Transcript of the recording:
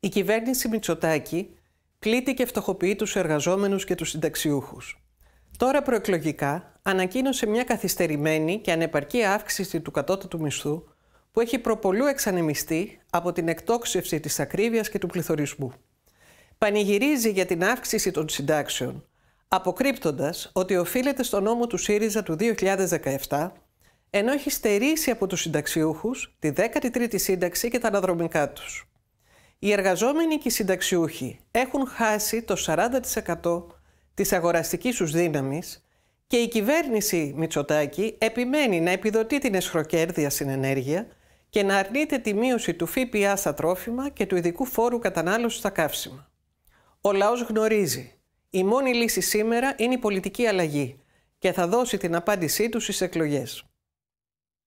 Η κυβέρνηση Μητσοτάκη πλήττει και φτωχοποιεί τους εργαζόμενους και τους συνταξιούχους. Τώρα προεκλογικά ανακοίνωσε μια καθυστερημένη και ανεπαρκή αύξηση του κατώτατου μισθού που έχει προπολού εξανεμιστεί από την εκτόξευση της ακρίβειας και του πληθωρισμού. Πανηγυρίζει για την αύξηση των συντάξεων, αποκρύπτοντας ότι οφείλεται στον νόμο του ΣΥΡΙΖΑ του 2017, ενώ έχει στερήσει από τους συνταξιούχους τη 13η σύνταξη και τα αναδρομικά τους. Οι εργαζόμενοι και οι συνταξιούχοι έχουν χάσει το 40% της αγοραστικής τους δύναμης και η κυβέρνηση Μητσοτάκη επιμένει να επιδοτεί την εσχροκέρδεια στην ενέργεια και να αρνείται τη μείωση του ΦΠΑ στα τρόφιμα και του ειδικού φόρου κατανάλωσης στα καύσιμα. Ο λαός γνωρίζει. Η μόνη λύση σήμερα είναι η πολιτική αλλαγή και θα δώσει την απάντησή του στις εκλογές.